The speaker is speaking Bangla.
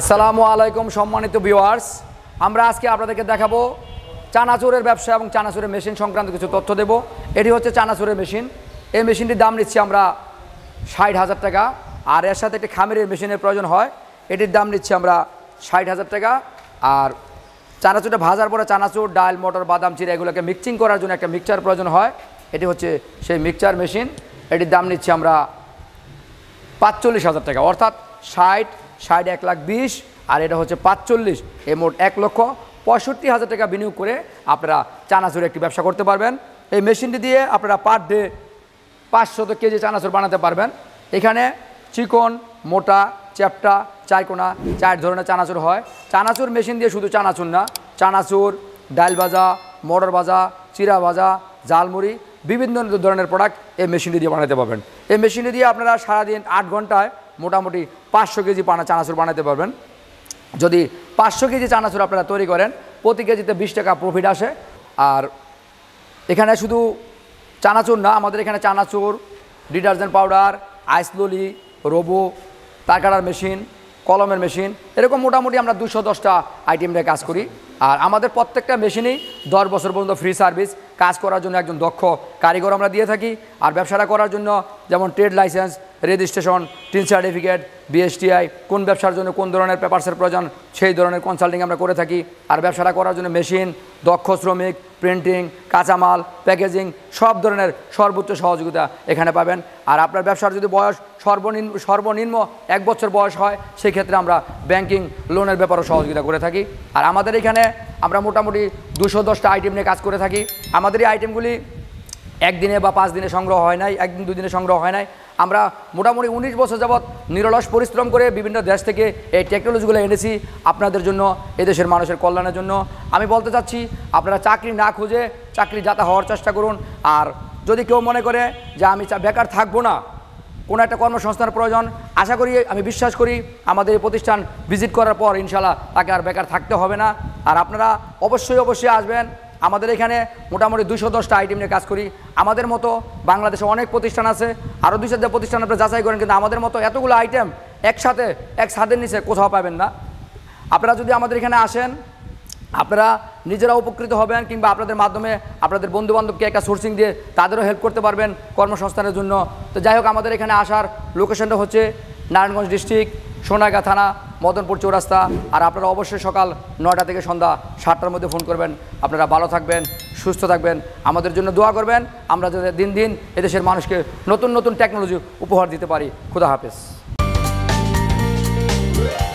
আসসালামু আলাইকুম সম্মানিত ভিউয়ার্স আমরা আজকে আপনাদেরকে দেখাবো চানাচুরের ব্যবসা এবং চানাচুরের মেশিন সংক্রান্ত কিছু তথ্য দেব এটি হচ্ছে চানাচুরের মেশিন এই মেশিনটির দাম নিচ্ছি আমরা ষাট হাজার টাকা আর এর সাথে একটি খামিরের মেশিনের প্রয়োজন হয় এটির দাম নিচ্ছি আমরা ষাট হাজার টাকা আর চানাচুরটা ভাজার পরে চানাচুর ডাল মটর বাদাম চিরা এগুলোকে মিক্সিং করার জন্য একটা মিক্সচার প্রয়োজন হয় এটি হচ্ছে সেই মিক্সচার মেশিন এটির দাম নিচ্ছি আমরা পাঁচচল্লিশ হাজার টাকা অর্থাৎ ষাট ষাট এক লাখ বিশ আর এটা হচ্ছে পাঁচচল্লিশ এ মোট এক লক্ষ পঁয়ষট্টি হাজার টাকা বিনিয়োগ করে আপনারা চানাচুর একটি ব্যবসা করতে পারবেন এই মেশিনটি দিয়ে আপনারা পার ডে পাঁচশত কেজি চানাচুর বানাতে পারবেন এখানে চিকন মোটা চ্যাপটা চারকোনা চার ধরনের চানাচুর হয় চানাচুর মেশিন দিয়ে শুধু চানাচুর না চানাচুর ডাল ভাজা মটর ভাজা চিরা ভাজা জালমুড়ি বিভিন্ন ধরনের প্রোডাক্ট এই মেশিনটি দিয়ে বানাতে পারবেন এই মেশিনটি দিয়ে আপনারা সারাদিন আট ঘন্টায় মোটামুটি পাঁচশো কেজি পানা চানাচুর বানাতে পারবেন যদি পাঁচশো কেজি চানাচুর আপনারা তৈরি করেন প্রতি কেজিতে বিশ টাকা প্রফিট আসে আর এখানে শুধু চানাচুর না আমাদের এখানে চানাচুর ডিটারজেন্ট পাউডার আইসলুলি রোবো টাকাটার মেশিন কলমের মেশিন এরকম মোটামুটি আমরা দুশো দশটা আইটেম নিয়ে কাজ করি আর আমাদের প্রত্যেকটা মেশিনই দশ বছর পর্যন্ত ফ্রি সার্ভিস কাজ করার জন্য একজন দক্ষ কারিগর আমরা দিয়ে থাকি আর ব্যবসাটা করার জন্য যেমন trade licence registration TIN certificate BSTI কোন ব্যবসার জন্য কোন ধরনের পেপারসের প্রয়োজন সেই ধরনের কনসাল্টিং আমরা করে থাকি আর ব্যবসাটা করার জন্য মেশিন দক্ষ শ্রমিক প্রিন্টিং কাঁচামাল প্যাকেজিং সব ধরনের সর্বোচ্চ সহযোগিতা এখানে পাবেন আর আপনার ব্যবসার যদি বয়স সর্বনিম্ন সর্বনিম্ন এক বছর বয়স হয় সেক্ষেত্রে আমরা ব্যাংকিং লোনের ব্যাপারেও সহযোগিতা করে থাকি আর আমাদের এখানে আমরা মোটামুটি দুশো দশটা আইটেম নিয়ে কাজ করে থাকি আমাদের এই আইটেমগুলি একদিনে বা পাঁচ দিনে সংগ্রহ হয় নাই একদিন দুদিনে সংগ্রহ হয় নাই আমরা মোটামুটি উনিশ বছর যাবৎ নিরলস পরিশ্রম করে বিভিন্ন দেশ থেকে এই টেকনোলজিগুলো এনেছি আপনাদের জন্য এদেশের মানুষের কল্যাণের জন্য আমি বলতে চাচ্ছি আপনারা চাকরি না খুঁজে চাকরি যাতা হওয়ার চেষ্টা করুন আর যদি কেউ মনে করে যে আমি বেকার থাকবো না কোনো একটা কর্মসংস্থানের প্রয়োজন আশা করি আমি বিশ্বাস করি আমাদের এই প্রতিষ্ঠান ভিজিট করার পর ইনশাল্লাহ তাকে আর বেকার থাকতে হবে না আর আপনারা অবশ্যই অবশ্যই আসবেন আমাদের এখানে মোটামুটি দুশো দশটা আইটেম নিয়ে কাজ করি আমাদের মতো বাংলাদেশে অনেক প্রতিষ্ঠান আছে আরও দুই চারটা প্রতিষ্ঠান আপনারা যাচাই করেন কিন্তু আমাদের মতো এতগুলো আইটেম একসাথে এক ছাদের নিচে কোথাও পাবেন না আপনারা যদি আমাদের এখানে আসেন আপনারা নিজেরা উপকৃত হবেন কিংবা আপনাদের মাধ্যমে আপনাদের বন্ধুবান্ধবকে একটা সোর্সিং দিয়ে তাদেরও হেল্প করতে পারবেন কর্মসংস্থানের জন্য তো যাই হোক আমাদের এখানে আসার লোকেশনটা হচ্ছে নারায়ণগঞ্জ ডিস্ট্রিক্ট সোনাগা থানা মদনপুর চৌরাস্তা আর আপনারা অবশ্যই সকাল নটা থেকে সন্ধ্যা সাতটার মধ্যে ফোন করবেন আপনারা ভালো থাকবেন সুস্থ থাকবেন আমাদের জন্য দোয়া করবেন আমরা যাতে দিন দিন এদেশের মানুষকে নতুন নতুন টেকনোলজি উপহার দিতে পারি খুদা হাফেজ